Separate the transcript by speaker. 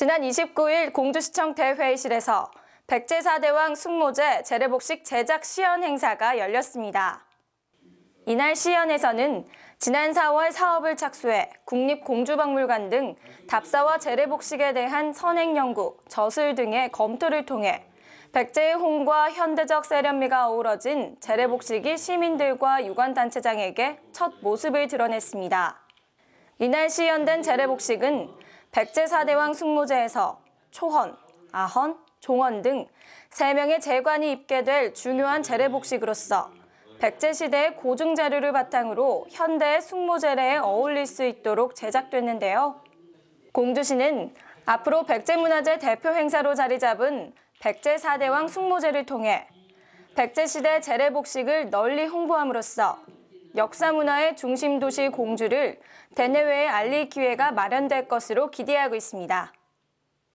Speaker 1: 지난 29일 공주시청 대회의실에서 백제사대왕 숙모제 재래복식 제작 시연 행사가 열렸습니다. 이날 시연에서는 지난 4월 사업을 착수해 국립공주박물관 등 답사와 재래복식에 대한 선행연구, 저술 등의 검토를 통해 백제의 홍과 현대적 세련미가 어우러진 재래복식이 시민들과 유관단체장에게 첫 모습을 드러냈습니다. 이날 시연된 재래복식은 백제사대왕 숙모제에서 초헌, 아헌, 종헌 등 3명의 재관이 입게 될 중요한 재래복식으로서 백제시대의 고증 자료를 바탕으로 현대의 숙모제래에 어울릴 수 있도록 제작됐는데요. 공주시는 앞으로 백제문화재 대표 행사로 자리 잡은 백제사대왕 숙모제를 통해 백제시대 재래복식을 널리 홍보함으로써 역사 문화의 중심 도시 공주를 대내외에 알릴 기회가 마련될 것으로 기대하고 있습니다.